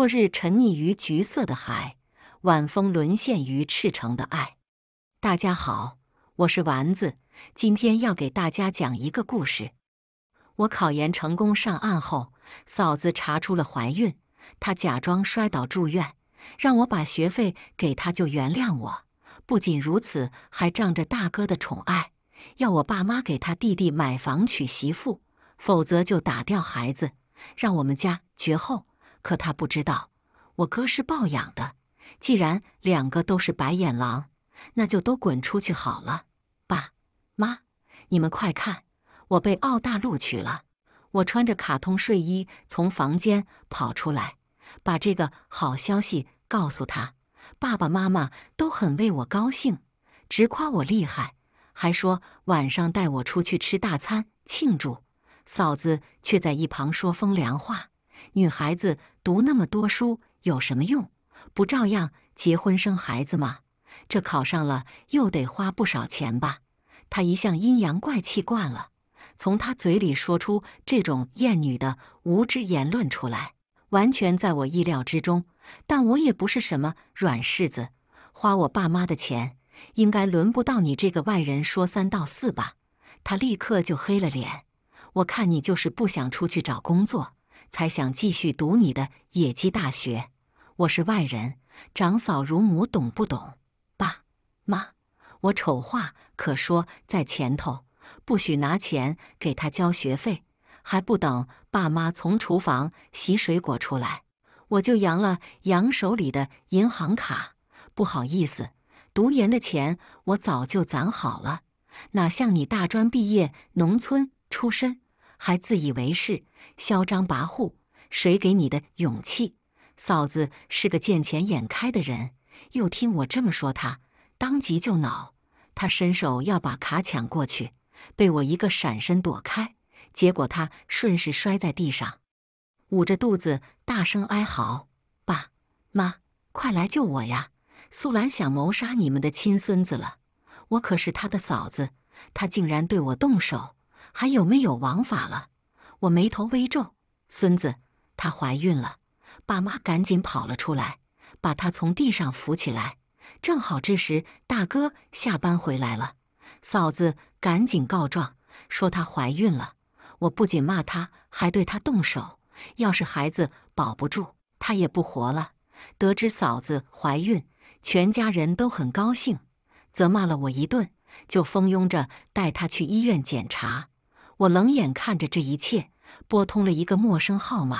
落日沉溺于橘色的海，晚风沦陷于赤诚的爱。大家好，我是丸子，今天要给大家讲一个故事。我考研成功上岸后，嫂子查出了怀孕，她假装摔倒住院，让我把学费给她就原谅我。不仅如此，还仗着大哥的宠爱，要我爸妈给他弟弟买房娶媳妇，否则就打掉孩子，让我们家绝后。可他不知道，我哥是抱养的。既然两个都是白眼狼，那就都滚出去好了。爸妈，你们快看，我被澳大录取了！我穿着卡通睡衣从房间跑出来，把这个好消息告诉他。爸爸妈妈都很为我高兴，直夸我厉害，还说晚上带我出去吃大餐庆祝。嫂子却在一旁说风凉话，女孩子。读那么多书有什么用？不照样结婚生孩子吗？这考上了又得花不少钱吧？他一向阴阳怪气惯了，从他嘴里说出这种厌女的无知言论出来，完全在我意料之中。但我也不是什么软柿子，花我爸妈的钱，应该轮不到你这个外人说三道四吧？他立刻就黑了脸，我看你就是不想出去找工作。才想继续读你的野鸡大学，我是外人，长嫂如母，懂不懂？爸妈，我丑话可说在前头，不许拿钱给他交学费，还不等爸妈从厨房洗水果出来，我就扬了扬手里的银行卡。不好意思，读研的钱我早就攒好了，哪像你大专毕业，农村出身。还自以为是，嚣张跋扈，谁给你的勇气？嫂子是个见钱眼开的人，又听我这么说，他当即就恼，他伸手要把卡抢过去，被我一个闪身躲开，结果他顺势摔在地上，捂着肚子大声哀嚎：“爸妈，快来救我呀！素兰想谋杀你们的亲孙子了，我可是他的嫂子，他竟然对我动手。”还有没有王法了？我眉头微皱。孙子，她怀孕了。爸妈赶紧跑了出来，把她从地上扶起来。正好这时大哥下班回来了，嫂子赶紧告状说她怀孕了。我不仅骂她，还对她动手。要是孩子保不住，她也不活了。得知嫂子怀孕，全家人都很高兴，责骂了我一顿，就蜂拥着带她去医院检查。我冷眼看着这一切，拨通了一个陌生号码，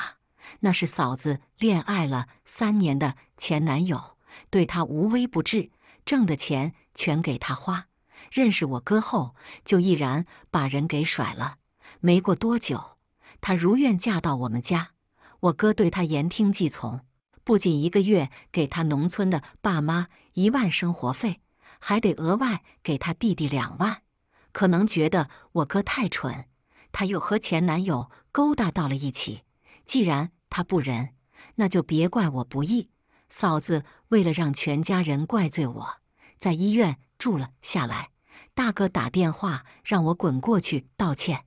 那是嫂子恋爱了三年的前男友，对她无微不至，挣的钱全给她花。认识我哥后，就毅然把人给甩了。没过多久，她如愿嫁到我们家，我哥对她言听计从，不仅一个月给她农村的爸妈一万生活费，还得额外给她弟弟两万。可能觉得我哥太蠢。她又和前男友勾搭到了一起。既然她不仁，那就别怪我不义。嫂子为了让全家人怪罪我，在医院住了下来。大哥打电话让我滚过去道歉，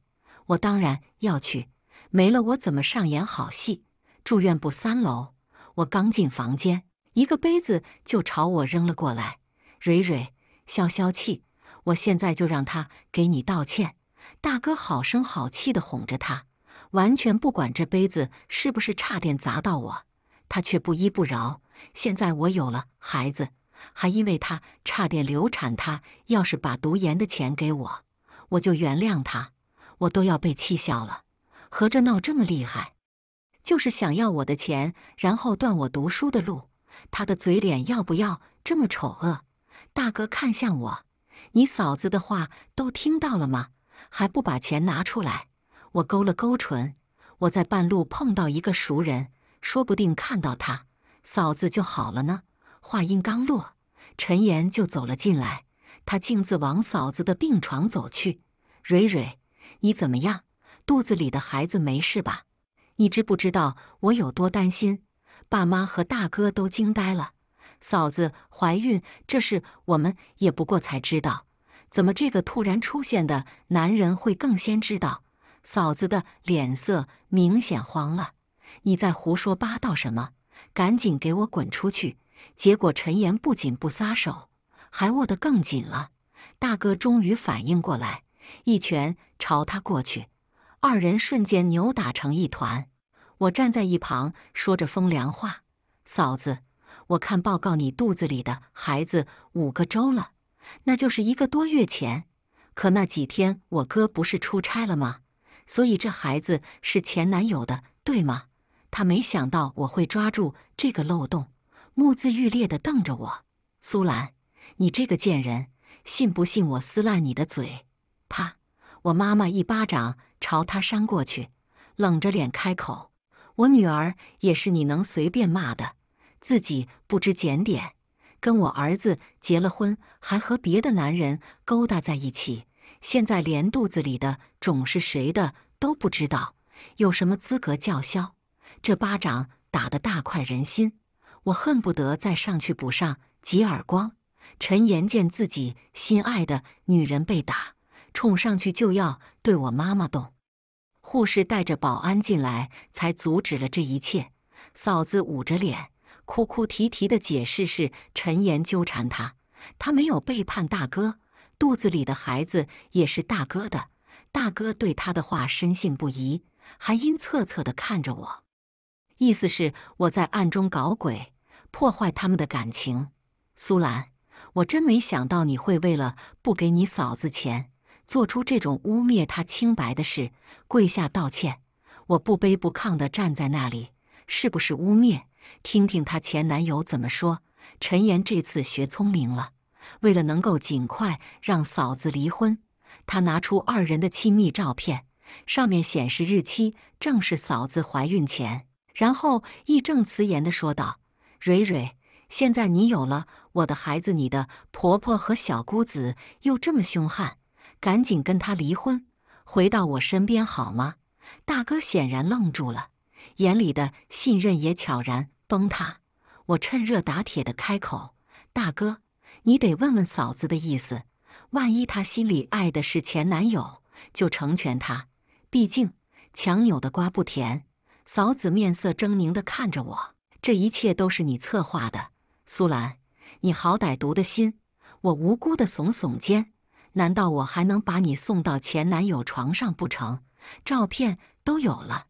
我当然要去。没了我怎么上演好戏？住院部三楼，我刚进房间，一个杯子就朝我扔了过来。蕊蕊，消消气，我现在就让他给你道歉。大哥好声好气的哄着他，完全不管这杯子是不是差点砸到我，他却不依不饶。现在我有了孩子，还因为他差点流产，他要是把读研的钱给我，我就原谅他。我都要被气笑了，合着闹这么厉害，就是想要我的钱，然后断我读书的路。他的嘴脸要不要这么丑恶？大哥看向我，你嫂子的话都听到了吗？还不把钱拿出来！我勾了勾唇，我在半路碰到一个熟人，说不定看到他嫂子就好了呢。话音刚落，陈岩就走了进来，他径自往嫂子的病床走去。蕊蕊，你怎么样？肚子里的孩子没事吧？你知不知道我有多担心？爸妈和大哥都惊呆了，嫂子怀孕这事，我们也不过才知道。怎么这个突然出现的男人会更先知道？嫂子的脸色明显慌了。你在胡说八道什么？赶紧给我滚出去！结果陈岩不仅不撒手，还握得更紧了。大哥终于反应过来，一拳朝他过去，二人瞬间扭打成一团。我站在一旁说着风凉话：“嫂子，我看报告，你肚子里的孩子五个周了。”那就是一个多月前，可那几天我哥不是出差了吗？所以这孩子是前男友的，对吗？他没想到我会抓住这个漏洞，目眦欲裂地瞪着我。苏兰，你这个贱人，信不信我撕烂你的嘴？啪！我妈妈一巴掌朝他扇过去，冷着脸开口：“我女儿也是你能随便骂的？自己不知检点。”跟我儿子结了婚，还和别的男人勾搭在一起，现在连肚子里的种是谁的都不知道，有什么资格叫嚣？这巴掌打得大快人心，我恨不得再上去补上几耳光。陈岩见自己心爱的女人被打，冲上去就要对我妈妈动，护士带着保安进来才阻止了这一切。嫂子捂着脸。哭哭啼啼的解释是陈岩纠缠他，他没有背叛大哥，肚子里的孩子也是大哥的。大哥对他的话深信不疑，还阴恻恻的看着我，意思是我在暗中搞鬼，破坏他们的感情。苏兰，我真没想到你会为了不给你嫂子钱，做出这种污蔑她清白的事。跪下道歉！我不卑不亢的站在那里，是不是污蔑？听听她前男友怎么说。陈岩这次学聪明了，为了能够尽快让嫂子离婚，他拿出二人的亲密照片，上面显示日期正是嫂子怀孕前。然后义正辞严地说道：“蕊蕊，现在你有了我的孩子，你的婆婆和小姑子又这么凶悍，赶紧跟他离婚，回到我身边好吗？”大哥显然愣住了，眼里的信任也悄然。崩他！我趁热打铁的开口：“大哥，你得问问嫂子的意思。万一她心里爱的是前男友，就成全她。毕竟强扭的瓜不甜。”嫂子面色狰狞的看着我：“这一切都是你策划的，苏兰，你好歹毒的心！”我无辜的耸耸肩：“难道我还能把你送到前男友床上不成？照片都有了，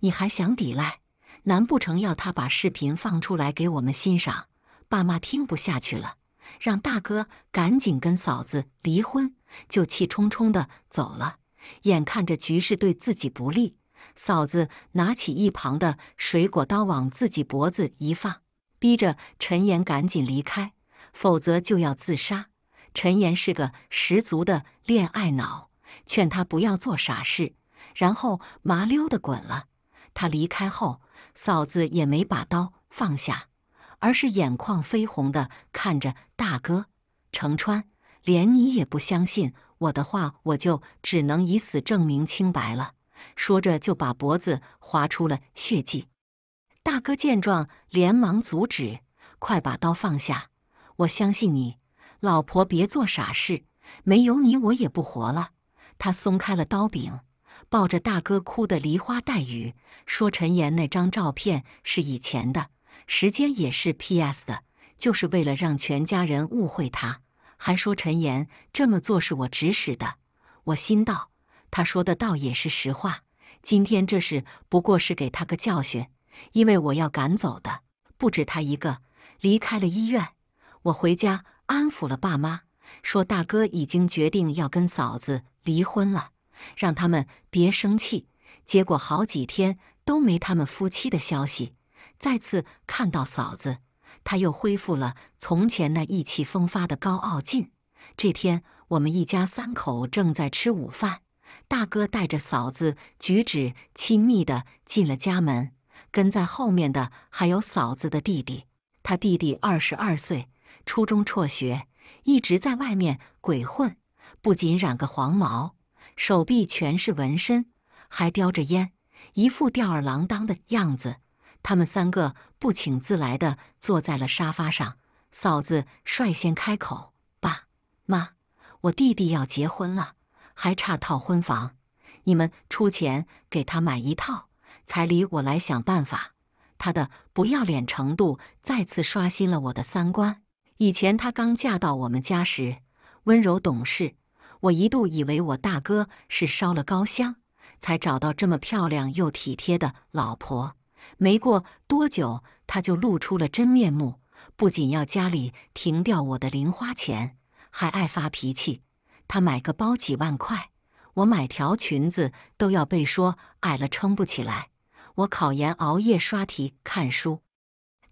你还想抵赖？”难不成要他把视频放出来给我们欣赏？爸妈听不下去了，让大哥赶紧跟嫂子离婚，就气冲冲的走了。眼看着局势对自己不利，嫂子拿起一旁的水果刀往自己脖子一放，逼着陈岩赶紧离开，否则就要自杀。陈岩是个十足的恋爱脑，劝他不要做傻事，然后麻溜的滚了。他离开后。嫂子也没把刀放下，而是眼眶绯红地看着大哥程川。连你也不相信我的话，我就只能以死证明清白了。说着，就把脖子划出了血迹。大哥见状，连忙阻止：“快把刀放下！我相信你，老婆，别做傻事。没有你，我也不活了。”他松开了刀柄。抱着大哥哭的梨花带雨，说陈岩那张照片是以前的，时间也是 P.S 的，就是为了让全家人误会他。还说陈岩这么做是我指使的。我心道，他说的倒也是实话。今天这事不过是给他个教训，因为我要赶走的不止他一个。离开了医院，我回家安抚了爸妈，说大哥已经决定要跟嫂子离婚了。让他们别生气。结果好几天都没他们夫妻的消息。再次看到嫂子，他又恢复了从前那意气风发的高傲劲。这天，我们一家三口正在吃午饭，大哥带着嫂子举止亲密的进了家门，跟在后面的还有嫂子的弟弟。他弟弟二十二岁，初中辍学，一直在外面鬼混，不仅染个黄毛。手臂全是纹身，还叼着烟，一副吊儿郎当的样子。他们三个不请自来的坐在了沙发上。嫂子率先开口：“爸妈，我弟弟要结婚了，还差套婚房，你们出钱给他买一套，彩礼我来想办法。”他的不要脸程度再次刷新了我的三观。以前他刚嫁到我们家时，温柔懂事。我一度以为我大哥是烧了高香才找到这么漂亮又体贴的老婆，没过多久他就露出了真面目。不仅要家里停掉我的零花钱，还爱发脾气。他买个包几万块，我买条裙子都要被说矮了撑不起来。我考研熬夜刷题看书，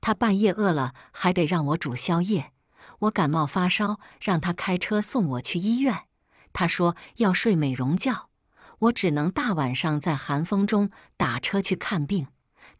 他半夜饿了还得让我煮宵夜。我感冒发烧，让他开车送我去医院。他说要睡美容觉，我只能大晚上在寒风中打车去看病。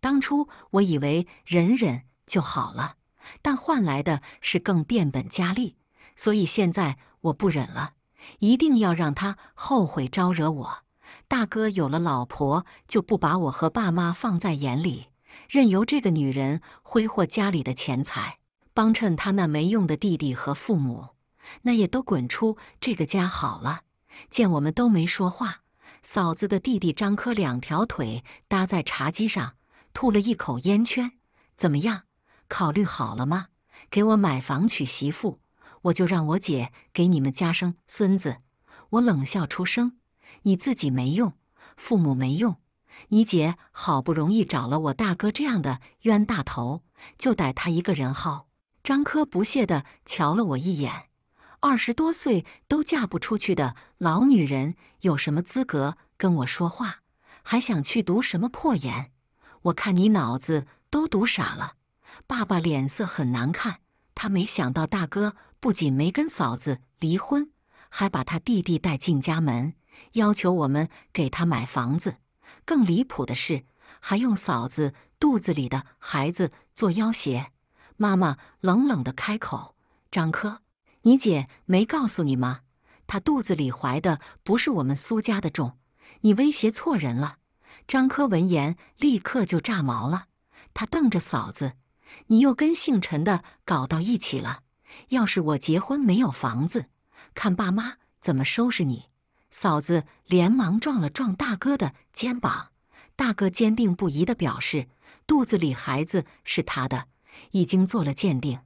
当初我以为忍忍就好了，但换来的是更变本加厉，所以现在我不忍了，一定要让他后悔招惹我。大哥有了老婆，就不把我和爸妈放在眼里，任由这个女人挥霍家里的钱财，帮衬他那没用的弟弟和父母。那也都滚出这个家好了！见我们都没说话，嫂子的弟弟张科两条腿搭在茶几上，吐了一口烟圈。怎么样？考虑好了吗？给我买房娶媳妇，我就让我姐给你们家生孙子。我冷笑出声：“你自己没用，父母没用，你姐好不容易找了我大哥这样的冤大头，就逮他一个人薅。”张科不屑地瞧了我一眼。二十多岁都嫁不出去的老女人有什么资格跟我说话？还想去读什么破研？我看你脑子都读傻了！爸爸脸色很难看，他没想到大哥不仅没跟嫂子离婚，还把他弟弟带进家门，要求我们给他买房子。更离谱的是，还用嫂子肚子里的孩子做要挟。妈妈冷冷地开口：“张科。”你姐没告诉你吗？她肚子里怀的不是我们苏家的种，你威胁错人了。张科闻言立刻就炸毛了，他瞪着嫂子：“你又跟姓陈的搞到一起了？要是我结婚没有房子，看爸妈怎么收拾你！”嫂子连忙撞了撞大哥的肩膀，大哥坚定不移的表示：“肚子里孩子是他的，已经做了鉴定。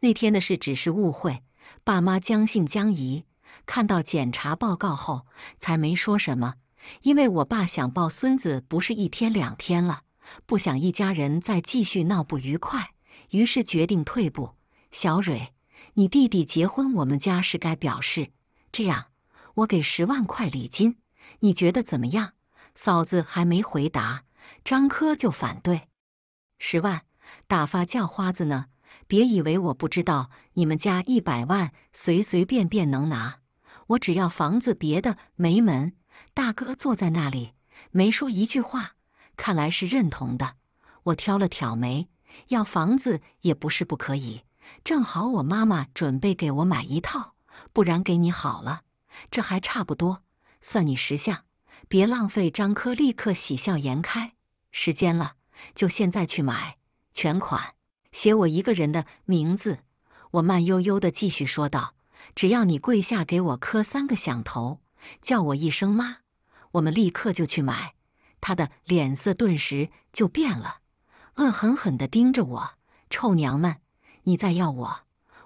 那天的事只是误会。”爸妈将信将疑，看到检查报告后才没说什么。因为我爸想抱孙子不是一天两天了，不想一家人再继续闹不愉快，于是决定退步。小蕊，你弟弟结婚，我们家是该表示。这样，我给十万块礼金，你觉得怎么样？嫂子还没回答，张科就反对：“十万，打发叫花子呢？”别以为我不知道，你们家一百万随随便便能拿，我只要房子，别的没门。大哥坐在那里没说一句话，看来是认同的。我挑了挑眉，要房子也不是不可以，正好我妈妈准备给我买一套，不然给你好了，这还差不多。算你识相，别浪费。张科立刻喜笑颜开，时间了，就现在去买，全款。写我一个人的名字，我慢悠悠地继续说道：“只要你跪下给我磕三个响头，叫我一声妈，我们立刻就去买。”他的脸色顿时就变了，恶狠狠地盯着我：“臭娘们，你再要我，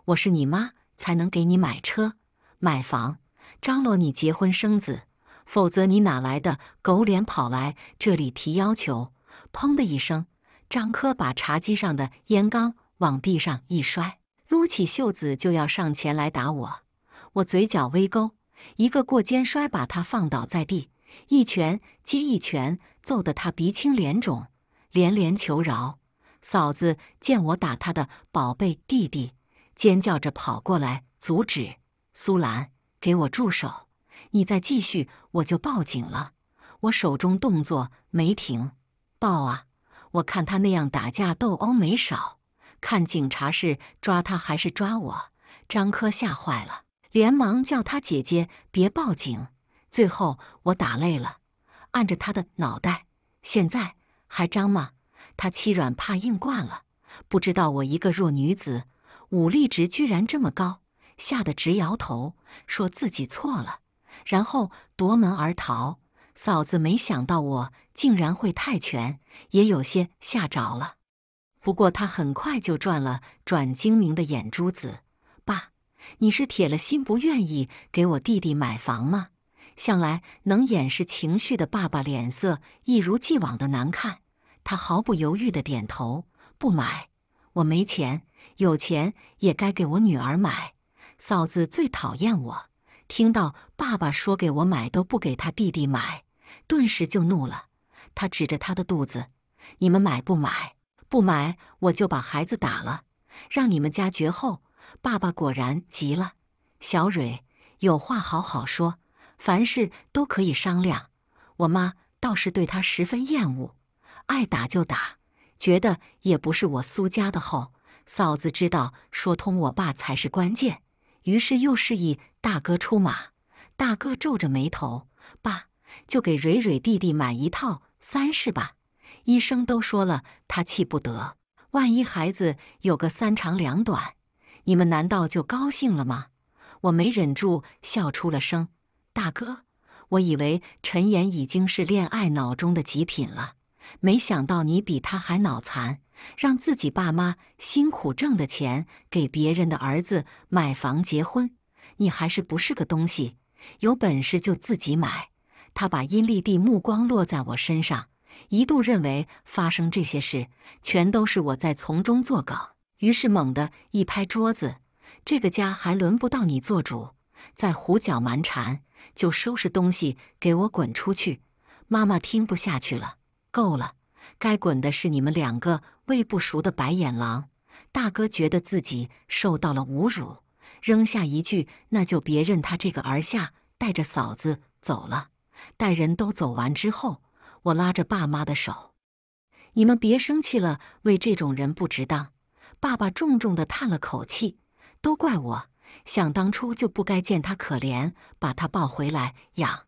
我是你妈才能给你买车、买房、张罗你结婚生子，否则你哪来的狗脸跑来这里提要求？”砰的一声。张科把茶几上的烟缸往地上一摔，撸起袖子就要上前来打我。我嘴角微勾，一个过肩摔把他放倒在地，一拳接一拳，揍得他鼻青脸肿，连连求饶。嫂子见我打他的宝贝弟弟，尖叫着跑过来阻止：“苏兰，给我住手！你再继续，我就报警了。”我手中动作没停，报啊！我看他那样打架斗殴没少，看警察是抓他还是抓我？张科吓坏了，连忙叫他姐姐别报警。最后我打累了，按着他的脑袋，现在还张吗？他欺软怕硬惯了，不知道我一个弱女子，武力值居然这么高，吓得直摇头，说自己错了，然后夺门而逃。嫂子没想到我竟然会泰拳，也有些吓着了。不过他很快就转了转精明的眼珠子。爸，你是铁了心不愿意给我弟弟买房吗？向来能掩饰情绪的爸爸脸色一如既往的难看。他毫不犹豫地点头，不买。我没钱，有钱也该给我女儿买。嫂子最讨厌我，听到爸爸说给我买都不给他弟弟买。顿时就怒了，他指着他的肚子：“你们买不买？不买我就把孩子打了，让你们家绝后。”爸爸果然急了：“小蕊，有话好好说，凡事都可以商量。”我妈倒是对他十分厌恶，爱打就打，觉得也不是我苏家的后。嫂子知道说通我爸才是关键，于是又示意大哥出马。大哥皱着眉头：“爸。”就给蕊蕊弟弟买一套，三是吧？医生都说了，他气不得。万一孩子有个三长两短，你们难道就高兴了吗？我没忍住笑出了声。大哥，我以为陈岩已经是恋爱脑中的极品了，没想到你比他还脑残，让自己爸妈辛苦挣的钱给别人的儿子买房结婚，你还是不是个东西？有本事就自己买。他把阴历帝目光落在我身上，一度认为发生这些事全都是我在从中作梗，于是猛地一拍桌子：“这个家还轮不到你做主！再胡搅蛮缠，就收拾东西给我滚出去！”妈妈听不下去了：“够了，该滚的是你们两个喂不熟的白眼狼！”大哥觉得自己受到了侮辱，扔下一句：“那就别认他这个儿下”，带着嫂子走了。待人都走完之后，我拉着爸妈的手：“你们别生气了，为这种人不值当。”爸爸重重地叹了口气：“都怪我，想当初就不该见他可怜，把他抱回来养。”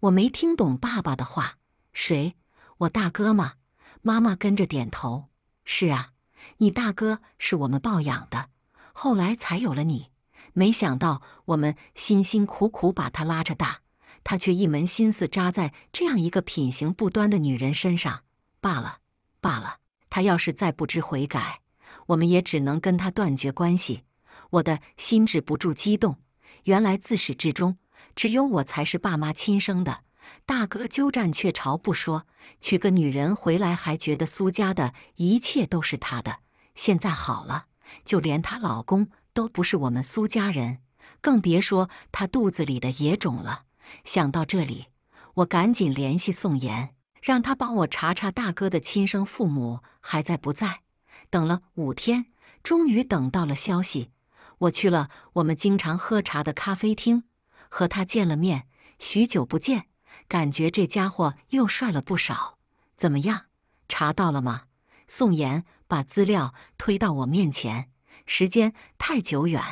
我没听懂爸爸的话：“谁？我大哥吗？”妈妈跟着点头：“是啊，你大哥是我们抱养的，后来才有了你。没想到我们辛辛苦苦把他拉扯大。”他却一门心思扎在这样一个品行不端的女人身上。罢了，罢了。他要是再不知悔改，我们也只能跟他断绝关系。我的心止不住激动。原来自始至终，只有我才是爸妈亲生的。大哥鸠占鹊巢不说，娶个女人回来还觉得苏家的一切都是他的。现在好了，就连她老公都不是我们苏家人，更别说她肚子里的野种了。想到这里，我赶紧联系宋岩，让他帮我查查大哥的亲生父母还在不在。等了五天，终于等到了消息。我去了我们经常喝茶的咖啡厅，和他见了面。许久不见，感觉这家伙又帅了不少。怎么样，查到了吗？宋岩把资料推到我面前。时间太久远，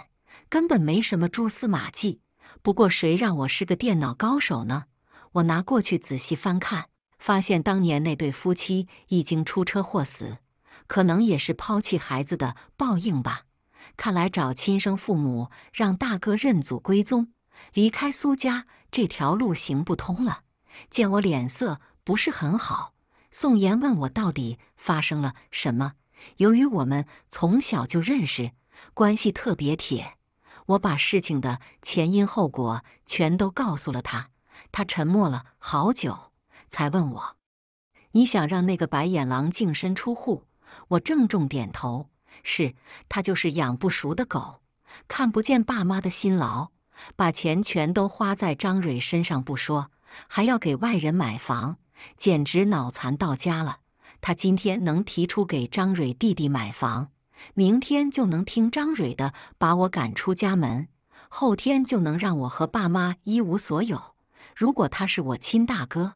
根本没什么蛛丝马迹。不过谁让我是个电脑高手呢？我拿过去仔细翻看，发现当年那对夫妻已经出车祸死，可能也是抛弃孩子的报应吧。看来找亲生父母让大哥认祖归宗，离开苏家这条路行不通了。见我脸色不是很好，宋妍问我到底发生了什么。由于我们从小就认识，关系特别铁。我把事情的前因后果全都告诉了他，他沉默了好久，才问我：“你想让那个白眼狼净身出户？”我郑重点头：“是。”他就是养不熟的狗，看不见爸妈的辛劳，把钱全都花在张蕊身上不说，还要给外人买房，简直脑残到家了。他今天能提出给张蕊弟弟买房？明天就能听张蕊的把我赶出家门，后天就能让我和爸妈一无所有。如果他是我亲大哥，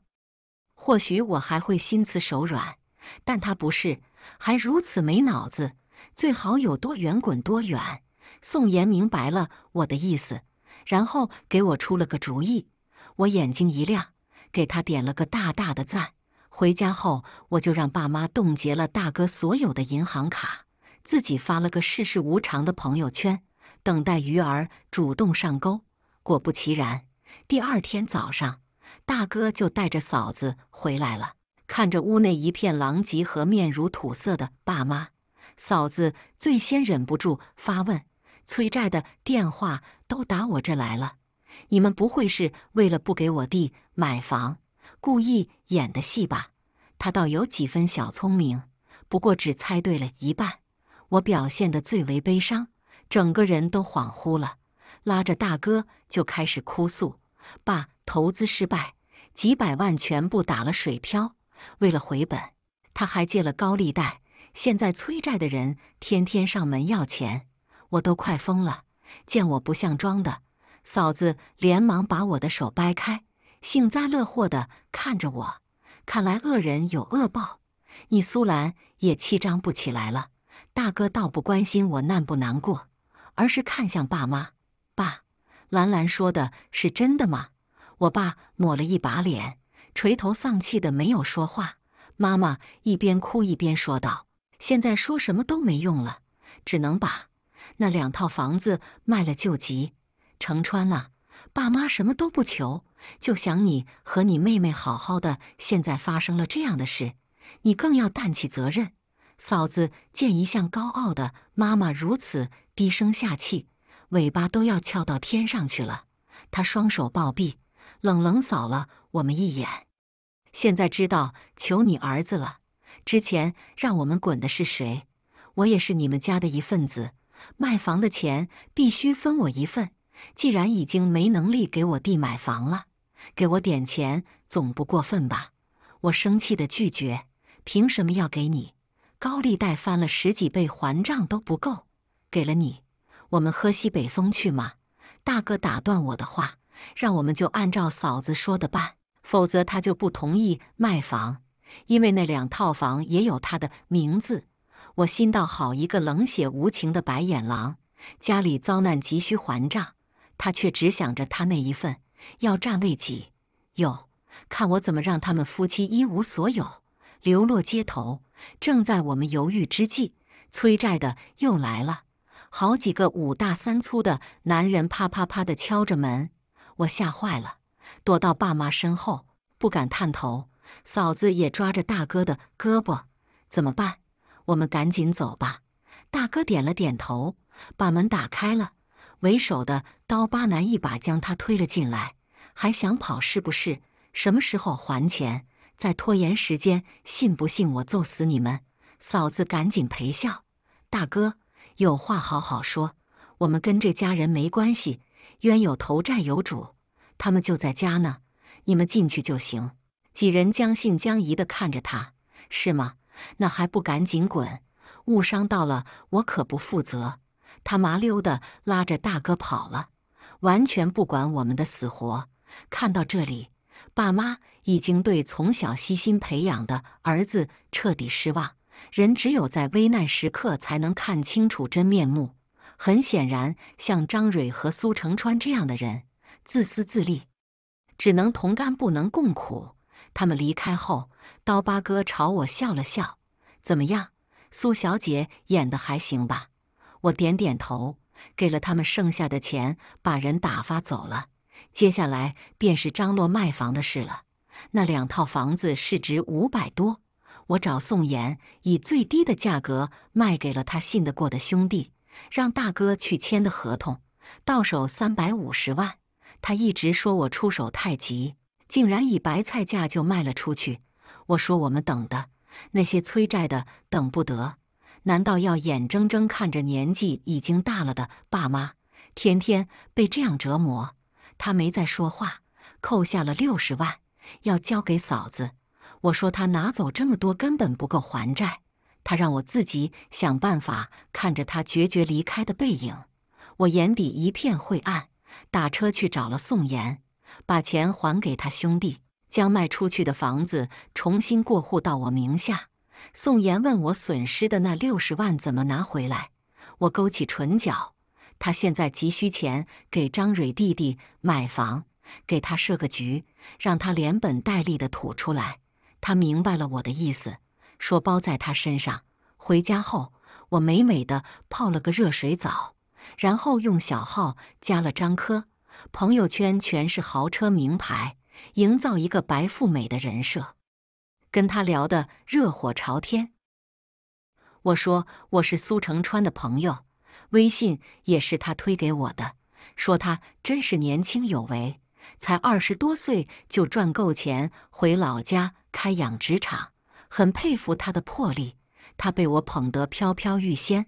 或许我还会心慈手软，但他不是，还如此没脑子，最好有多远滚多远。宋岩明白了我的意思，然后给我出了个主意，我眼睛一亮，给他点了个大大的赞。回家后，我就让爸妈冻结了大哥所有的银行卡。自己发了个“世事无常”的朋友圈，等待鱼儿主动上钩。果不其然，第二天早上，大哥就带着嫂子回来了。看着屋内一片狼藉和面如土色的爸妈、嫂子，最先忍不住发问：“催债的电话都打我这来了，你们不会是为了不给我弟买房，故意演的戏吧？”他倒有几分小聪明，不过只猜对了一半。我表现的最为悲伤，整个人都恍惚了，拉着大哥就开始哭诉：“爸，投资失败，几百万全部打了水漂，为了回本，他还借了高利贷，现在催债的人天天上门要钱，我都快疯了。”见我不像装的，嫂子连忙把我的手掰开，幸灾乐祸的看着我，看来恶人有恶报，你苏兰也气张不起来了。大哥倒不关心我难不难过，而是看向爸妈。爸，兰兰说的是真的吗？我爸抹了一把脸，垂头丧气的没有说话。妈妈一边哭一边说道：“现在说什么都没用了，只能把那两套房子卖了救急。程川啊，爸妈什么都不求，就想你和你妹妹好好的。现在发生了这样的事，你更要担起责任。”嫂子见一向高傲的妈妈如此低声下气，尾巴都要翘到天上去了。她双手抱臂，冷冷扫了我们一眼。现在知道求你儿子了。之前让我们滚的是谁？我也是你们家的一份子，卖房的钱必须分我一份。既然已经没能力给我弟买房了，给我点钱总不过分吧？我生气的拒绝。凭什么要给你？高利贷翻了十几倍，还账都不够。给了你，我们喝西北风去吗？大哥打断我的话，让我们就按照嫂子说的办，否则他就不同意卖房。因为那两套房也有他的名字。我心道，好一个冷血无情的白眼狼！家里遭难，急需还账，他却只想着他那一份，要占为己。哟，看我怎么让他们夫妻一无所有！流落街头，正在我们犹豫之际，催债的又来了。好几个五大三粗的男人啪啪啪地敲着门，我吓坏了，躲到爸妈身后，不敢探头。嫂子也抓着大哥的胳膊，怎么办？我们赶紧走吧。大哥点了点头，把门打开了。为首的刀疤男一把将他推了进来，还想跑是不是？什么时候还钱？在拖延时间，信不信我揍死你们！嫂子，赶紧赔笑。大哥，有话好好说，我们跟这家人没关系。冤有头，债有主，他们就在家呢，你们进去就行。几人将信将疑的看着他，是吗？那还不赶紧滚！误伤到了，我可不负责。他麻溜的拉着大哥跑了，完全不管我们的死活。看到这里，爸妈。已经对从小悉心培养的儿子彻底失望。人只有在危难时刻才能看清楚真面目。很显然，像张蕊和苏成川这样的人，自私自利，只能同甘不能共苦。他们离开后，刀疤哥朝我笑了笑：“怎么样，苏小姐演的还行吧？”我点点头，给了他们剩下的钱，把人打发走了。接下来便是张罗卖房的事了。那两套房子市值五百多，我找宋岩以最低的价格卖给了他信得过的兄弟，让大哥去签的合同，到手三百五十万。他一直说我出手太急，竟然以白菜价就卖了出去。我说我们等的那些催债的等不得，难道要眼睁睁看着年纪已经大了的爸妈天天被这样折磨？他没再说话，扣下了六十万。要交给嫂子。我说他拿走这么多根本不够还债，他让我自己想办法。看着他决绝离开的背影，我眼底一片晦暗。打车去找了宋岩，把钱还给他兄弟，将卖出去的房子重新过户到我名下。宋岩问我损失的那六十万怎么拿回来，我勾起唇角，他现在急需钱给张蕊弟弟买房，给他设个局。让他连本带利的吐出来。他明白了我的意思，说包在他身上。回家后，我美美的泡了个热水澡，然后用小号加了张科。朋友圈全是豪车、名牌，营造一个白富美的人设。跟他聊得热火朝天。我说我是苏成川的朋友，微信也是他推给我的，说他真是年轻有为。才二十多岁就赚够钱回老家开养殖场，很佩服他的魄力。他被我捧得飘飘欲仙，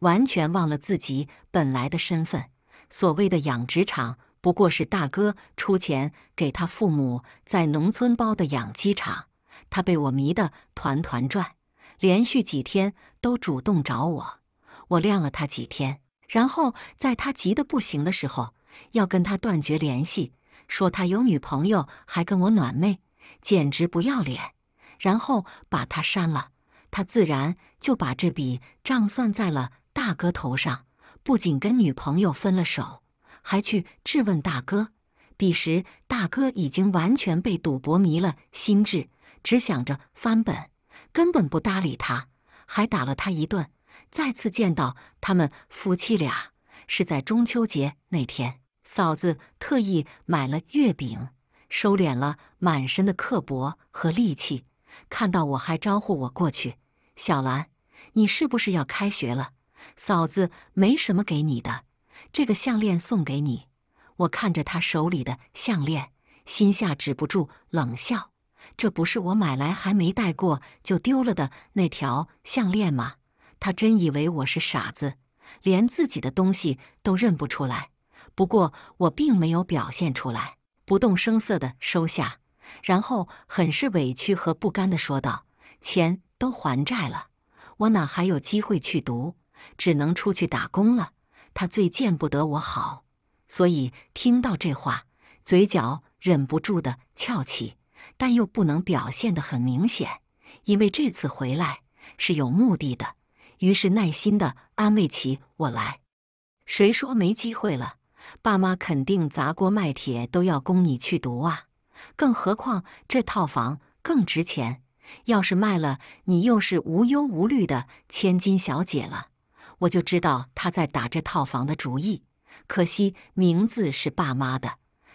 完全忘了自己本来的身份。所谓的养殖场不过是大哥出钱给他父母在农村包的养鸡场。他被我迷得团团转，连续几天都主动找我。我晾了他几天，然后在他急得不行的时候，要跟他断绝联系。说他有女朋友还跟我暖妹，简直不要脸！然后把他删了，他自然就把这笔账算在了大哥头上。不仅跟女朋友分了手，还去质问大哥。彼时大哥已经完全被赌博迷了心智，只想着翻本，根本不搭理他，还打了他一顿。再次见到他们夫妻俩，是在中秋节那天。嫂子特意买了月饼，收敛了满身的刻薄和戾气。看到我，还招呼我过去。小兰，你是不是要开学了？嫂子没什么给你的，这个项链送给你。我看着她手里的项链，心下止不住冷笑：这不是我买来还没戴过就丢了的那条项链吗？她真以为我是傻子，连自己的东西都认不出来。不过我并没有表现出来，不动声色的收下，然后很是委屈和不甘的说道：“钱都还债了，我哪还有机会去读？只能出去打工了。”他最见不得我好，所以听到这话，嘴角忍不住的翘起，但又不能表现得很明显，因为这次回来是有目的的。于是耐心的安慰起我来：“谁说没机会了？”爸妈肯定砸锅卖铁都要供你去读啊，更何况这套房更值钱。要是卖了，你又是无忧无虑的千金小姐了。我就知道他在打这套房的主意，可惜名字是爸妈的，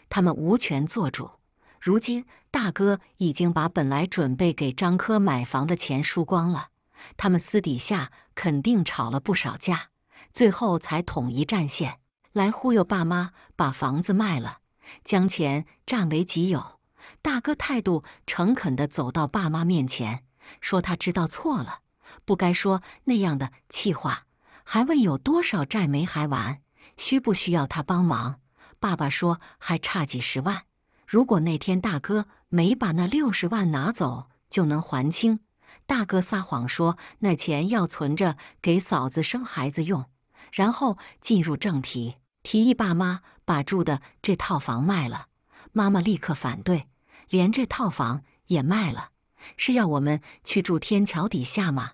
他们无权做主。如今大哥已经把本来准备给张科买房的钱输光了，他们私底下肯定吵了不少架，最后才统一战线。来忽悠爸妈把房子卖了，将钱占为己有。大哥态度诚恳地走到爸妈面前，说他知道错了，不该说那样的气话，还问有多少债没还完，需不需要他帮忙。爸爸说还差几十万，如果那天大哥没把那六十万拿走，就能还清。大哥撒谎说那钱要存着给嫂子生孩子用，然后进入正题。提议爸妈把住的这套房卖了，妈妈立刻反对，连这套房也卖了，是要我们去住天桥底下吗？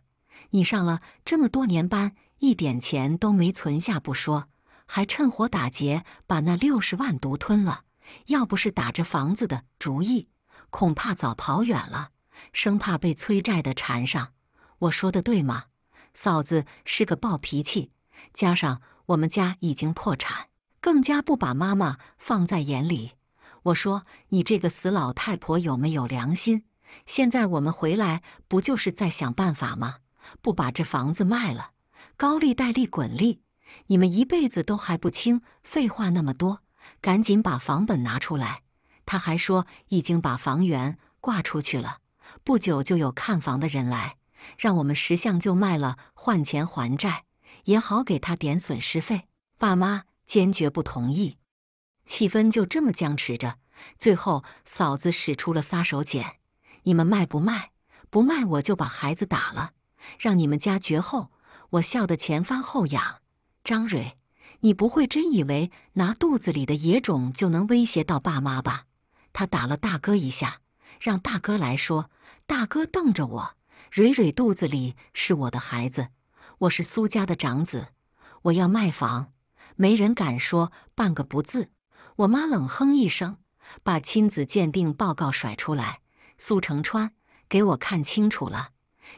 你上了这么多年班，一点钱都没存下不说，还趁火打劫把那六十万独吞了。要不是打着房子的主意，恐怕早跑远了，生怕被催债的缠上。我说的对吗？嫂子是个暴脾气，加上……我们家已经破产，更加不把妈妈放在眼里。我说：“你这个死老太婆有没有良心？现在我们回来不就是在想办法吗？不把这房子卖了，高利贷利滚利，你们一辈子都还不清。废话那么多，赶紧把房本拿出来。”他还说已经把房源挂出去了，不久就有看房的人来，让我们识相就卖了，换钱还债。也好给他点损失费，爸妈坚决不同意，气氛就这么僵持着。最后嫂子使出了撒手锏：“你们卖不卖？不卖我就把孩子打了，让你们家绝后。”我笑得前翻后仰。张蕊，你不会真以为拿肚子里的野种就能威胁到爸妈吧？他打了大哥一下，让大哥来说。大哥瞪着我，蕊蕊肚子里是我的孩子。我是苏家的长子，我要卖房，没人敢说半个不字。我妈冷哼一声，把亲子鉴定报告甩出来。苏成川，给我看清楚了，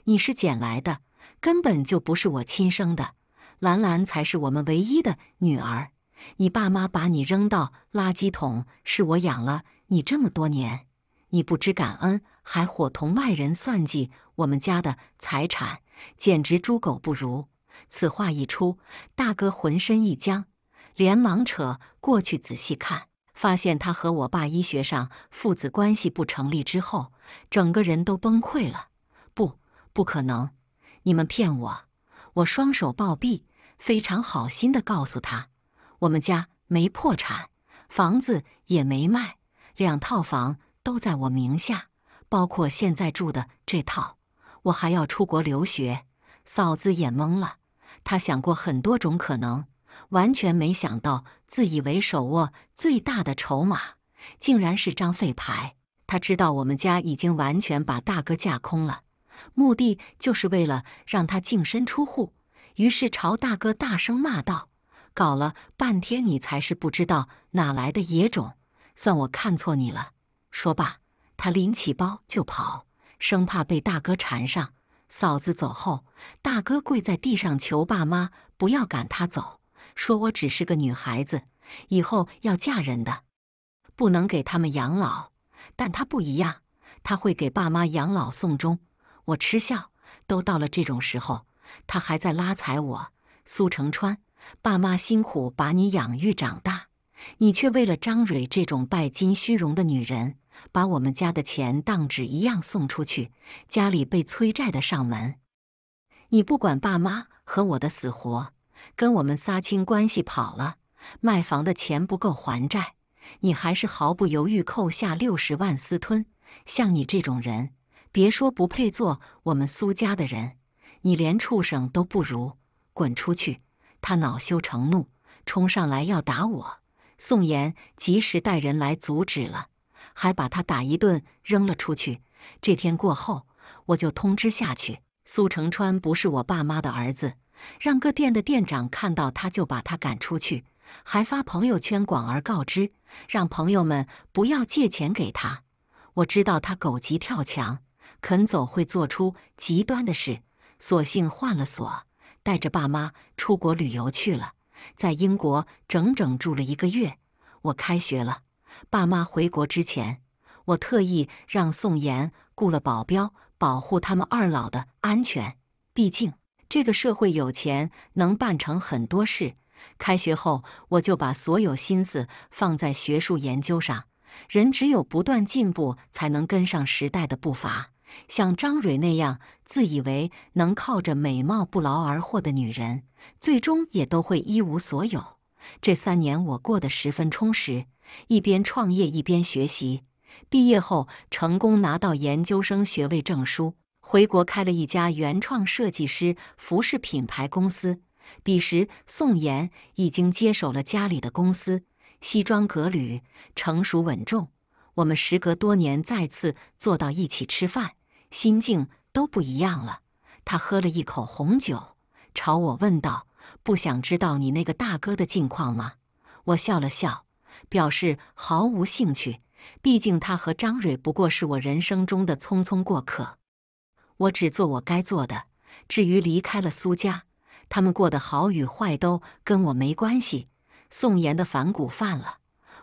你是捡来的，根本就不是我亲生的。兰兰才是我们唯一的女儿，你爸妈把你扔到垃圾桶，是我养了你这么多年。你不知感恩，还伙同外人算计我们家的财产，简直猪狗不如！此话一出，大哥浑身一僵，连忙扯过去仔细看，发现他和我爸医学上父子关系不成立之后，整个人都崩溃了。不，不可能！你们骗我！我双手抱臂，非常好心地告诉他：我们家没破产，房子也没卖，两套房。都在我名下，包括现在住的这套。我还要出国留学。嫂子也懵了，她想过很多种可能，完全没想到，自以为手握最大的筹码，竟然是张废牌。他知道我们家已经完全把大哥架空了，目的就是为了让他净身出户。于是朝大哥大声骂道：“搞了半天，你才是不知道哪来的野种！算我看错你了。”说罢，他拎起包就跑，生怕被大哥缠上。嫂子走后，大哥跪在地上求爸妈不要赶他走，说我只是个女孩子，以后要嫁人的，不能给他们养老。但他不一样，他会给爸妈养老送终。我嗤笑，都到了这种时候，他还在拉踩我。苏成川，爸妈辛苦把你养育长大。你却为了张蕊这种拜金虚荣的女人，把我们家的钱当纸一样送出去，家里被催债的上门。你不管爸妈和我的死活，跟我们撒清关系跑了。卖房的钱不够还债，你还是毫不犹豫扣下六十万私吞。像你这种人，别说不配做我们苏家的人，你连畜生都不如，滚出去！他恼羞成怒，冲上来要打我。宋岩及时带人来阻止了，还把他打一顿，扔了出去。这天过后，我就通知下去，苏成川不是我爸妈的儿子，让各店的店长看到他就把他赶出去，还发朋友圈广而告之，让朋友们不要借钱给他。我知道他狗急跳墙，肯走会做出极端的事，索性换了锁，带着爸妈出国旅游去了。在英国整整住了一个月，我开学了。爸妈回国之前，我特意让宋岩雇了保镖，保护他们二老的安全。毕竟这个社会有钱能办成很多事。开学后，我就把所有心思放在学术研究上。人只有不断进步，才能跟上时代的步伐。像张蕊那样自以为能靠着美貌不劳而获的女人，最终也都会一无所有。这三年我过得十分充实，一边创业一边学习。毕业后，成功拿到研究生学位证书，回国开了一家原创设计师服饰品牌公司。彼时，宋妍已经接手了家里的公司，西装革履，成熟稳重。我们时隔多年再次坐到一起吃饭。心境都不一样了。他喝了一口红酒，朝我问道：“不想知道你那个大哥的近况吗？”我笑了笑，表示毫无兴趣。毕竟他和张蕊不过是我人生中的匆匆过客。我只做我该做的。至于离开了苏家，他们过得好与坏都跟我没关系。宋岩的反骨犯了，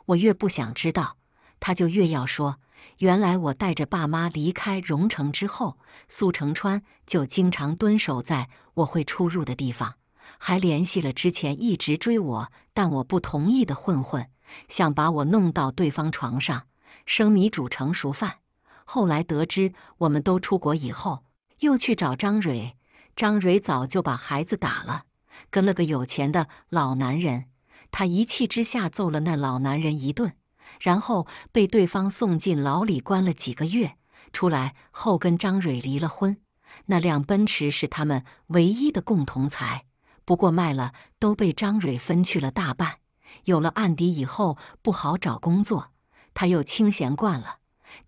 我越不想知道，他就越要说。原来我带着爸妈离开荣城之后，苏成川就经常蹲守在我会出入的地方，还联系了之前一直追我但我不同意的混混，想把我弄到对方床上。生米煮成熟饭，后来得知我们都出国以后，又去找张蕊。张蕊早就把孩子打了，跟了个有钱的老男人。她一气之下揍了那老男人一顿。然后被对方送进牢里关了几个月，出来后跟张蕊离了婚。那辆奔驰是他们唯一的共同财，不过卖了都被张蕊分去了大半。有了案底以后不好找工作，他又清闲惯了，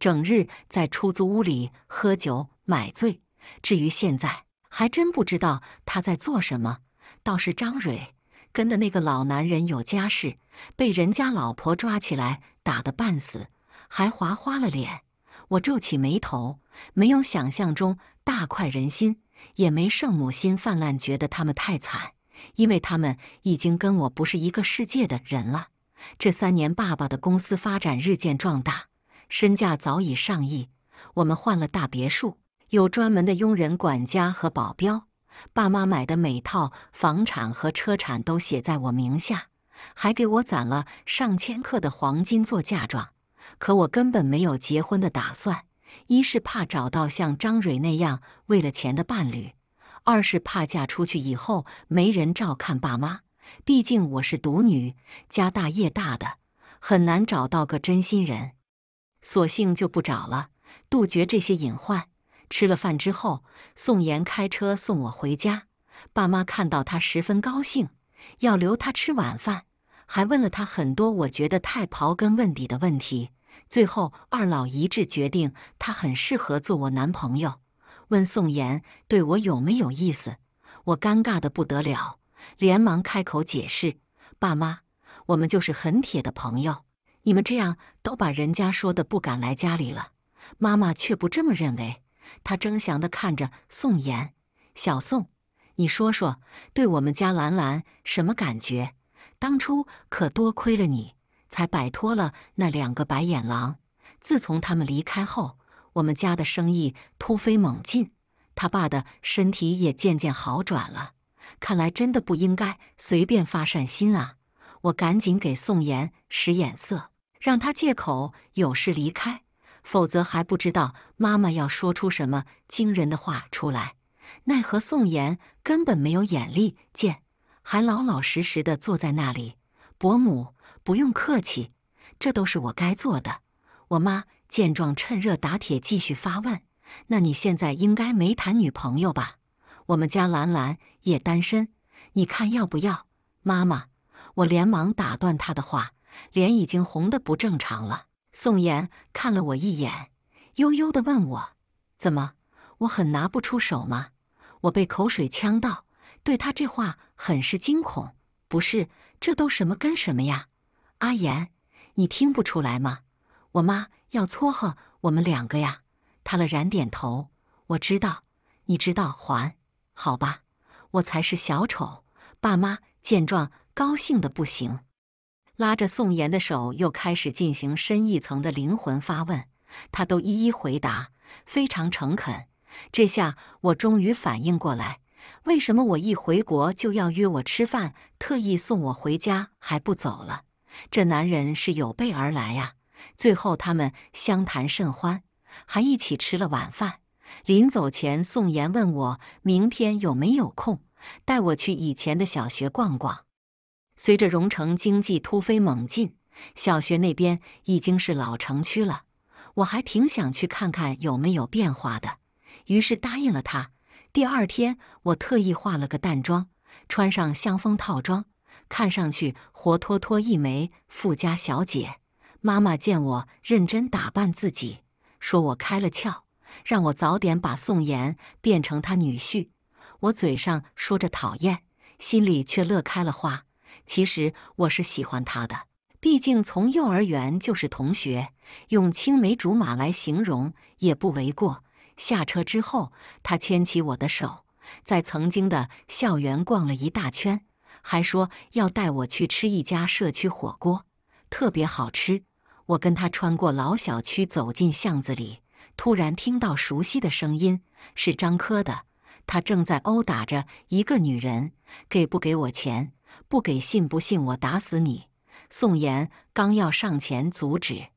整日在出租屋里喝酒买醉。至于现在，还真不知道他在做什么。倒是张蕊跟的那个老男人有家室，被人家老婆抓起来。打得半死，还划花了脸。我皱起眉头，没有想象中大快人心，也没圣母心泛滥，觉得他们太惨，因为他们已经跟我不是一个世界的人了。这三年，爸爸的公司发展日渐壮大，身价早已上亿。我们换了大别墅，有专门的佣人、管家和保镖。爸妈买的每套房产和车产都写在我名下。还给我攒了上千克的黄金做嫁妆，可我根本没有结婚的打算。一是怕找到像张蕊那样为了钱的伴侣，二是怕嫁出去以后没人照看爸妈。毕竟我是独女，家大业大的，很难找到个真心人。索性就不找了，杜绝这些隐患。吃了饭之后，宋妍开车送我回家。爸妈看到他十分高兴，要留他吃晚饭。还问了他很多我觉得太刨根问底的问题，最后二老一致决定他很适合做我男朋友。问宋妍对我有没有意思？我尴尬的不得了，连忙开口解释：“爸妈，我们就是很铁的朋友，你们这样都把人家说的不敢来家里了。”妈妈却不这么认为，她争强的看着宋妍：“小宋，你说说，对我们家兰兰什么感觉？”当初可多亏了你，才摆脱了那两个白眼狼。自从他们离开后，我们家的生意突飞猛进，他爸的身体也渐渐好转了。看来真的不应该随便发善心啊！我赶紧给宋妍使眼色，让他借口有事离开，否则还不知道妈妈要说出什么惊人的话出来。奈何宋妍根本没有眼力见。还老老实实的坐在那里，伯母不用客气，这都是我该做的。我妈见状，趁热打铁，继续发问：“那你现在应该没谈女朋友吧？我们家兰兰也单身，你看要不要？”妈妈，我连忙打断她的话，脸已经红的不正常了。宋妍看了我一眼，悠悠的问我：“怎么？我很拿不出手吗？”我被口水呛到，对她这话。很是惊恐，不是？这都什么跟什么呀？阿言，你听不出来吗？我妈要撮合我们两个呀。他了然点头，我知道，你知道，还好吧？我才是小丑。爸妈见状高兴的不行，拉着宋妍的手又开始进行深一层的灵魂发问，他都一一回答，非常诚恳。这下我终于反应过来。为什么我一回国就要约我吃饭，特意送我回家还不走了？这男人是有备而来啊！最后他们相谈甚欢，还一起吃了晚饭。临走前，宋岩问我明天有没有空，带我去以前的小学逛逛。随着荣城经济突飞猛进，小学那边已经是老城区了，我还挺想去看看有没有变化的，于是答应了他。第二天，我特意化了个淡妆，穿上香风套装，看上去活脱脱一枚富家小姐。妈妈见我认真打扮自己，说我开了窍，让我早点把宋妍变成她女婿。我嘴上说着讨厌，心里却乐开了花。其实我是喜欢她的，毕竟从幼儿园就是同学，用青梅竹马来形容也不为过。下车之后，他牵起我的手，在曾经的校园逛了一大圈，还说要带我去吃一家社区火锅，特别好吃。我跟他穿过老小区，走进巷子里，突然听到熟悉的声音，是张科的，他正在殴打着一个女人：“给不给我钱？不给，信不信我打死你？”宋妍刚要上前阻止，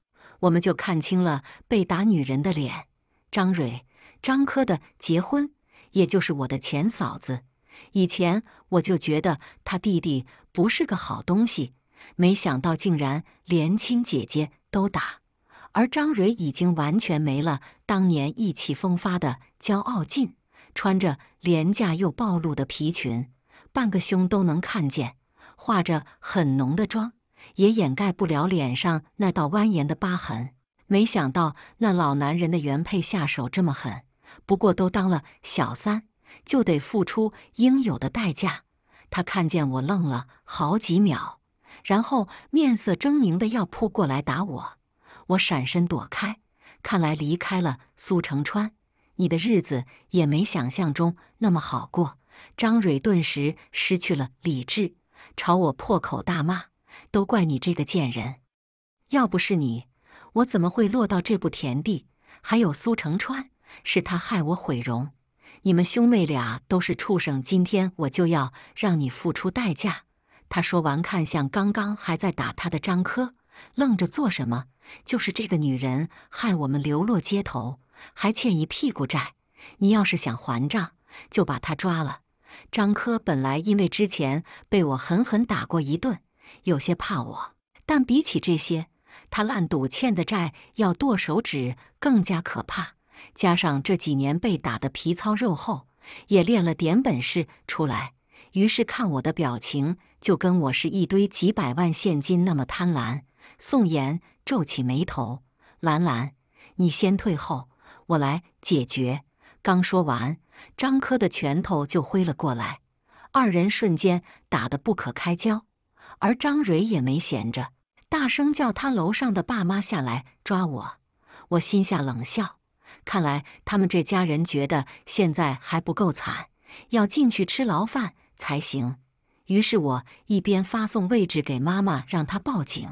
我们就看清了被打女人的脸。张蕊、张科的结婚，也就是我的前嫂子。以前我就觉得他弟弟不是个好东西，没想到竟然连亲姐姐都打。而张蕊已经完全没了当年意气风发的骄傲劲，穿着廉价又暴露的皮裙，半个胸都能看见，化着很浓的妆，也掩盖不了脸上那道蜿蜒的疤痕。没想到那老男人的原配下手这么狠，不过都当了小三，就得付出应有的代价。他看见我，愣了好几秒，然后面色狰狞的要扑过来打我，我闪身躲开。看来离开了苏成川，你的日子也没想象中那么好过。张蕊顿时失去了理智，朝我破口大骂：“都怪你这个贱人！要不是你……”我怎么会落到这步田地？还有苏成川，是他害我毁容。你们兄妹俩都是畜生，今天我就要让你付出代价。他说完，看向刚刚还在打他的张科，愣着做什么？就是这个女人害我们流落街头，还欠一屁股债。你要是想还账，就把她抓了。张科本来因为之前被我狠狠打过一顿，有些怕我，但比起这些。他烂赌欠的债要剁手指，更加可怕。加上这几年被打得皮糙肉厚，也练了点本事出来。于是看我的表情，就跟我是一堆几百万现金那么贪婪。宋岩皱起眉头：“兰兰，你先退后，我来解决。”刚说完，张科的拳头就挥了过来，二人瞬间打得不可开交。而张蕊也没闲着。大声叫他楼上的爸妈下来抓我！我心下冷笑，看来他们这家人觉得现在还不够惨，要进去吃牢饭才行。于是我一边发送位置给妈妈让她报警，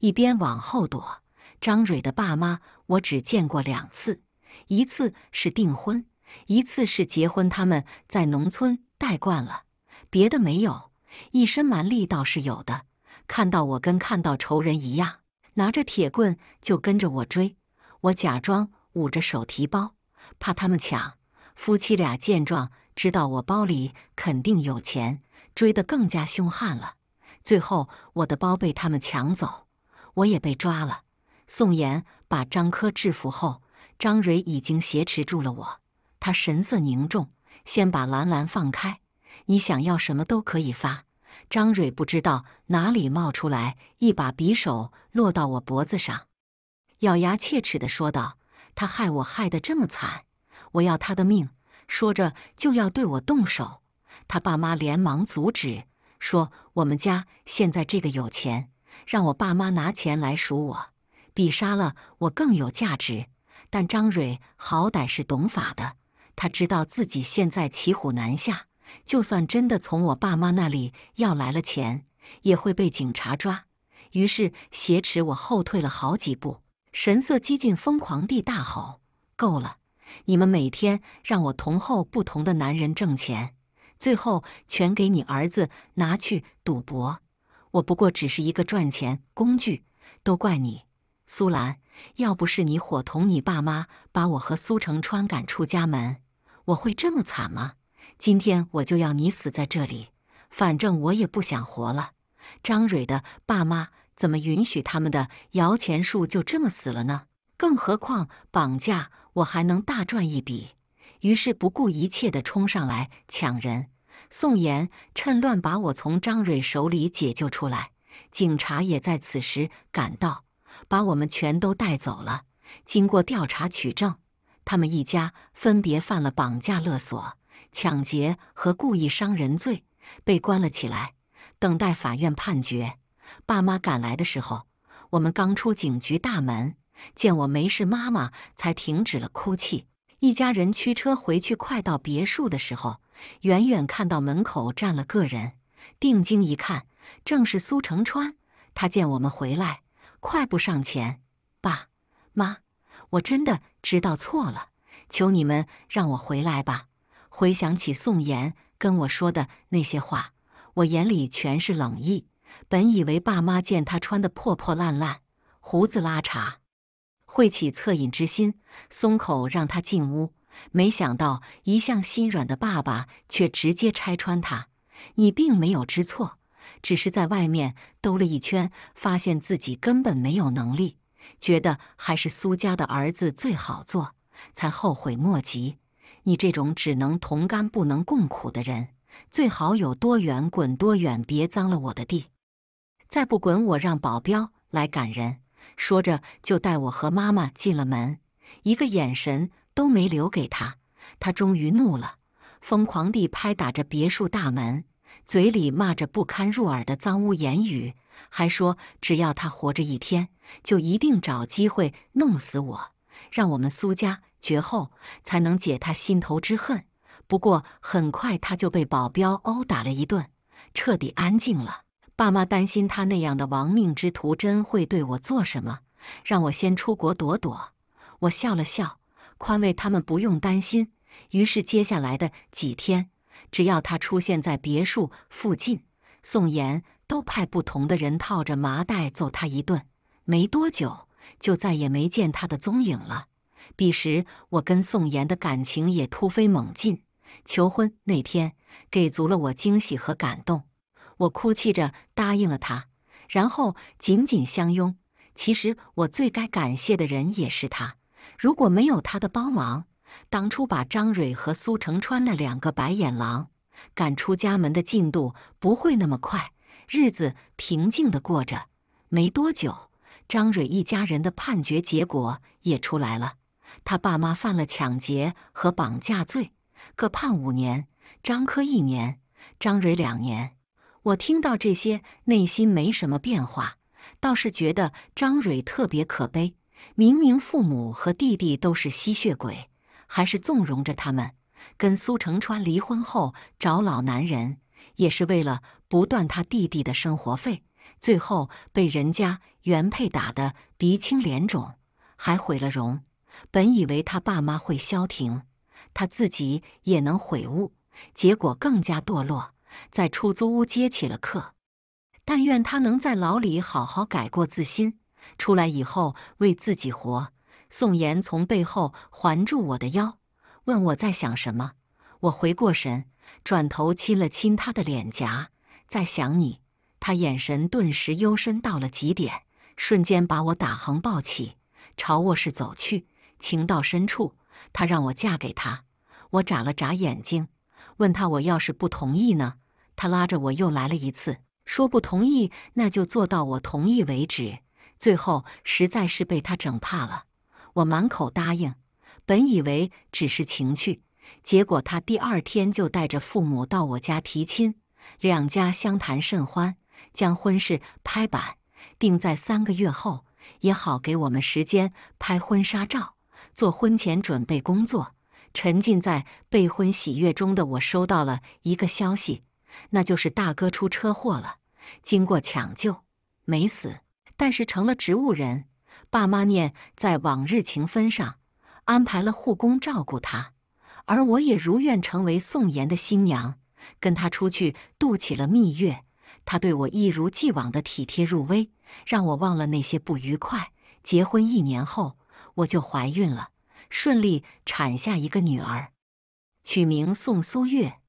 一边往后躲。张蕊的爸妈我只见过两次，一次是订婚，一次是结婚。他们在农村待惯了，别的没有，一身蛮力倒是有的。看到我跟看到仇人一样，拿着铁棍就跟着我追。我假装捂着手提包，怕他们抢。夫妻俩见状，知道我包里肯定有钱，追得更加凶悍了。最后，我的包被他们抢走，我也被抓了。宋岩把张科制服后，张蕊已经挟持住了我。他神色凝重，先把兰兰放开。你想要什么都可以发。张蕊不知道哪里冒出来一把匕首，落到我脖子上，咬牙切齿的说道：“他害我害得这么惨，我要他的命！”说着就要对我动手。他爸妈连忙阻止，说：“我们家现在这个有钱，让我爸妈拿钱来赎我，比杀了我更有价值。”但张蕊好歹是懂法的，他知道自己现在骑虎难下。就算真的从我爸妈那里要来了钱，也会被警察抓。于是挟持我后退了好几步，神色几近疯狂地大吼：“够了！你们每天让我同后不同的男人挣钱，最后全给你儿子拿去赌博。我不过只是一个赚钱工具。都怪你，苏兰！要不是你伙同你爸妈把我和苏成川赶出家门，我会这么惨吗？”今天我就要你死在这里，反正我也不想活了。张蕊的爸妈怎么允许他们的摇钱树就这么死了呢？更何况绑架我还能大赚一笔，于是不顾一切地冲上来抢人。宋岩趁乱把我从张蕊手里解救出来，警察也在此时赶到，把我们全都带走了。经过调查取证，他们一家分别犯了绑架勒索。抢劫和故意伤人罪，被关了起来，等待法院判决。爸妈赶来的时候，我们刚出警局大门，见我没事，妈妈才停止了哭泣。一家人驱车回去，快到别墅的时候，远远看到门口站了个人，定睛一看，正是苏成川。他见我们回来，快步上前：“爸，妈，我真的知道错了，求你们让我回来吧。”回想起宋妍跟我说的那些话，我眼里全是冷意。本以为爸妈见他穿的破破烂烂、胡子拉碴，会起恻隐之心，松口让他进屋。没想到一向心软的爸爸却直接拆穿他：“你并没有知错，只是在外面兜了一圈，发现自己根本没有能力，觉得还是苏家的儿子最好做，才后悔莫及。”你这种只能同甘不能共苦的人，最好有多远滚多远，别脏了我的地。再不滚，我让保镖来赶人。说着，就带我和妈妈进了门，一个眼神都没留给他。他终于怒了，疯狂地拍打着别墅大门，嘴里骂着不堪入耳的脏污言语，还说只要他活着一天，就一定找机会弄死我。让我们苏家绝后，才能解他心头之恨。不过很快他就被保镖殴打了一顿，彻底安静了。爸妈担心他那样的亡命之徒真会对我做什么，让我先出国躲躲。我笑了笑，宽慰他们不用担心。于是接下来的几天，只要他出现在别墅附近，宋岩都派不同的人套着麻袋揍他一顿。没多久。就再也没见他的踪影了。彼时，我跟宋妍的感情也突飞猛进。求婚那天，给足了我惊喜和感动，我哭泣着答应了他，然后紧紧相拥。其实，我最该感谢的人也是他。如果没有他的帮忙，当初把张蕊和苏成川那两个白眼狼赶出家门的进度不会那么快。日子平静地过着，没多久。张蕊一家人的判决结果也出来了，他爸妈犯了抢劫和绑架罪，各判五年；张科一年，张蕊两年。我听到这些，内心没什么变化，倒是觉得张蕊特别可悲。明明父母和弟弟都是吸血鬼，还是纵容着他们。跟苏成川离婚后找老男人，也是为了不断他弟弟的生活费。最后被人家。原配打得鼻青脸肿，还毁了容。本以为他爸妈会消停，他自己也能悔悟，结果更加堕落，在出租屋接起了客。但愿他能在牢里好好改过自新，出来以后为自己活。宋岩从背后环住我的腰，问我在想什么。我回过神，转头亲了亲他的脸颊，在想你。他眼神顿时幽深到了极点。瞬间把我打横抱起，朝卧室走去。情到深处，他让我嫁给他。我眨了眨眼睛，问他我要是不同意呢？他拉着我又来了一次，说不同意那就做到我同意为止。最后实在是被他整怕了，我满口答应。本以为只是情趣，结果他第二天就带着父母到我家提亲，两家相谈甚欢，将婚事拍板。定在三个月后，也好给我们时间拍婚纱照、做婚前准备工作。沉浸在备婚喜悦中的我，收到了一个消息，那就是大哥出车祸了。经过抢救，没死，但是成了植物人。爸妈念在往日情分上，安排了护工照顾他。而我也如愿成为宋妍的新娘，跟他出去度起了蜜月。他对我一如既往的体贴入微，让我忘了那些不愉快。结婚一年后，我就怀孕了，顺利产下一个女儿，取名宋苏月。